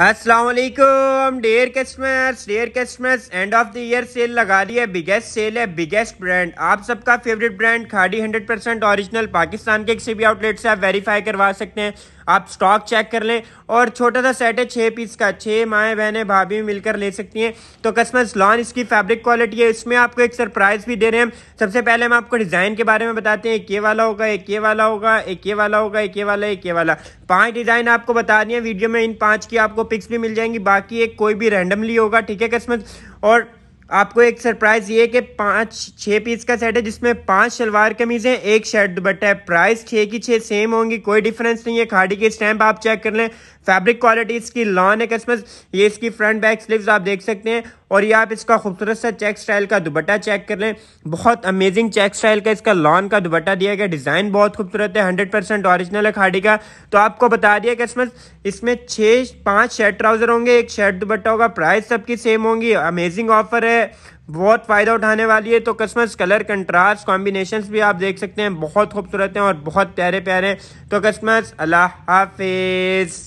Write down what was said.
Aslam dear customers dear customers end of the year sale लगा रही है बिगेस्ट सेल है बिगेस्ट ब्रांड आप सबका फेवरेट ब्रांड खाड़ी 100% ओरिजिनल पाकिस्तान के किसी भी आउटलेट से आप वेरीफाई करवा सकते हैं आप स्टॉक चेक कर लें और छोटा सा सेट है छः पीस का छः माएँ बहनें भाभी मिलकर ले सकती हैं तो कस्टमर्स लॉन इसकी फैब्रिक क्वालिटी है इसमें आपको एक सरप्राइज़ भी दे रहे हैं सबसे पहले हम आपको डिज़ाइन के बारे में बताते हैं एक ये वाला होगा एक ये वाला होगा एक ये वाला होगा एक ये वाला एक ये वाला पाँच डिज़ाइन आपको बता दिए वीडियो में इन पाँच की आपको पिक्स भी मिल जाएंगी बाकी एक कोई भी रैंडमली होगा ठीक है कस्मत और आपको एक सरप्राइज ये कि पाँच छः पीस का सेट है जिसमें पांच शलवार कमीज है एक शर्ट दुपट्टा है प्राइस छः की छः सेम होंगी कोई डिफरेंस नहीं है खाड़ी की स्टैंप आप चेक कर लें फैब्रिक क्वालिटी इसकी लॉन है कस्टमर ये इसकी फ्रंट बैक स्लीव्स आप देख सकते हैं और ये आप इसका खूबसूरत सा चेक स्टाइल का दुपट्टा चेक कर लें बहुत अमेजिंग चेक स्टाइल का इसका लॉन का दुपट्टा दिया गया डिज़ाइन बहुत खूबसूरत है हंड्रेड परसेंट ऑरिजिनल है खाड़ी का तो आपको बता दिया कि इसमें इसमें छः पाँच शर्ट ट्राउज़र होंगे एक शर्ट दुपट्टा होगा प्राइस सबकी सेम होंगी अमेजिंग ऑफर है बहुत फ़ायदा उठाने वाली है तो कस्मस कलर कंट्रास्ट कॉम्बिनेशन भी आप देख सकते हैं बहुत खूबसूरत हैं और बहुत प्यारे प्यारे हैं तो कस्मस अल्लाह हाफिज़